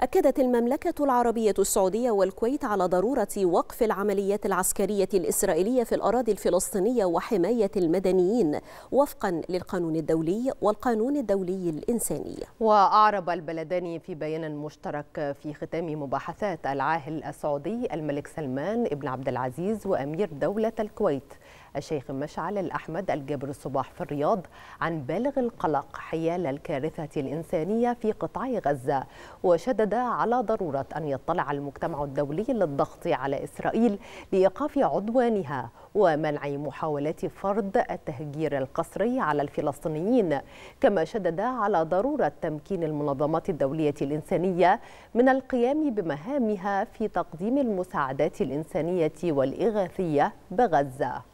أكدت المملكة العربية السعودية والكويت على ضرورة وقف العمليات العسكرية الإسرائيلية في الأراضي الفلسطينية وحماية المدنيين وفقا للقانون الدولي والقانون الدولي الإنساني وأعرب البلدان في بيان مشترك في ختام مباحثات العاهل السعودي الملك سلمان ابن عبد العزيز وأمير دولة الكويت الشيخ مشعل الأحمد الجابر الصباح في الرياض عن بالغ القلق حيال الكارثة الإنسانية في قطاع غزة وشدد شدد على ضرورة أن يطلع المجتمع الدولي للضغط على إسرائيل لإيقاف عدوانها ومنع محاولات فرض التهجير القسري على الفلسطينيين كما شدد على ضرورة تمكين المنظمات الدولية الإنسانية من القيام بمهامها في تقديم المساعدات الإنسانية والإغاثية بغزة